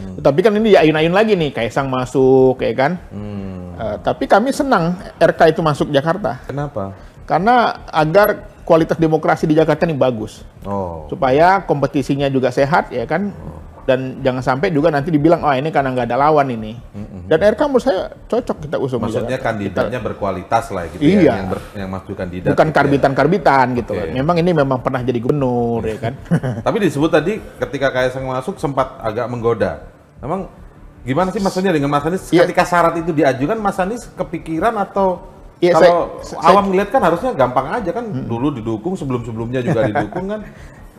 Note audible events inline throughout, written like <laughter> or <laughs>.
Hmm. Tapi kan ini ya ayun-ayun lagi nih, Kaisang masuk, ya kan? Hmm. Uh, tapi kami senang RK itu masuk Jakarta. Kenapa? Karena agar kualitas demokrasi di Jakarta ini bagus. Oh. Supaya kompetisinya juga sehat, ya kan? Oh dan jangan sampai juga nanti dibilang oh ini karena nggak ada lawan ini dan RK menurut saya cocok kita usung maksudnya juga. kandidatnya kita, berkualitas lah gitu ya, iya. ya yang, ber, yang masuk kandidat bukan karbitan karbitan gitu, ya. gitu okay. memang ini memang pernah jadi gubernur ya kan <laughs> tapi disebut tadi ketika Kaisang masuk sempat agak menggoda memang gimana sih maksudnya dengan Mas Anies yeah. ketika syarat itu diajukan Mas Anies kepikiran atau Ya, kalau saya, awam saya, melihat kan harusnya gampang aja kan hmm. dulu didukung sebelum sebelumnya juga <laughs> didukung kan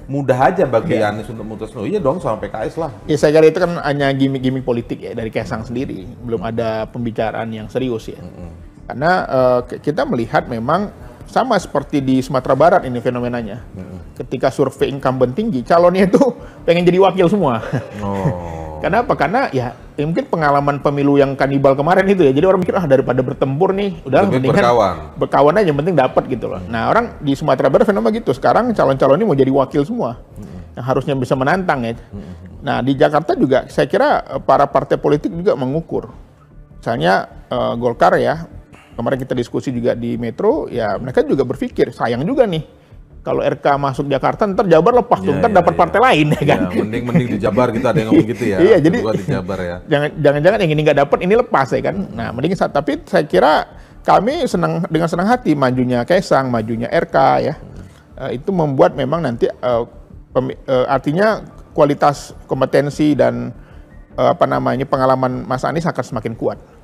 mudah aja bagi yeah. Anies untuk mutus oh, iya dong sama PKS lah. Ya saya kira itu kan hanya gimmick-gimmick politik ya dari Kesang sendiri, belum ada pembicaraan yang serius ya. Mm -hmm. Karena uh, kita melihat memang sama seperti di Sumatera Barat ini fenomenanya. Mm -hmm. Ketika survei incumbent tinggi, calonnya itu <laughs> pengen jadi wakil semua. Oh. Karena apa? Karena ya, ya mungkin pengalaman pemilu yang kanibal kemarin itu ya. Jadi orang mikir ah daripada bertempur nih, udah mendingan berkawan. Berkawan aja penting dapat gitu loh. Nah, orang di Sumatera Barat fenomena gitu. Sekarang calon-calon ini mau jadi wakil semua. Yang harusnya bisa menantang ya. Nah, di Jakarta juga saya kira eh, para partai politik juga mengukur. Misalnya uh, Golkar ya, kemarin kita diskusi juga di Metro, ya mereka juga berpikir sayang juga nih kalau RK masuk Jakarta ntar Jabar lepas yeah, iya, ntar ya, dapat ya. partai lain ya iya, kan. ya, mending mending di Jabar kita gitu, ada yang ngomong gitu ya. <laughs> iya, jadi di Jabar ya. <laughs> Jangan jangan, jangan yang ini nggak dapat ini lepas ya kan. Nah, mending saat. tapi saya kira kami senang dengan senang hati majunya Kaisang, majunya RK ya. Eh, itu membuat memang nanti uh, artinya kualitas kompetensi dan uh, apa namanya pengalaman Mas Anies akan semakin kuat.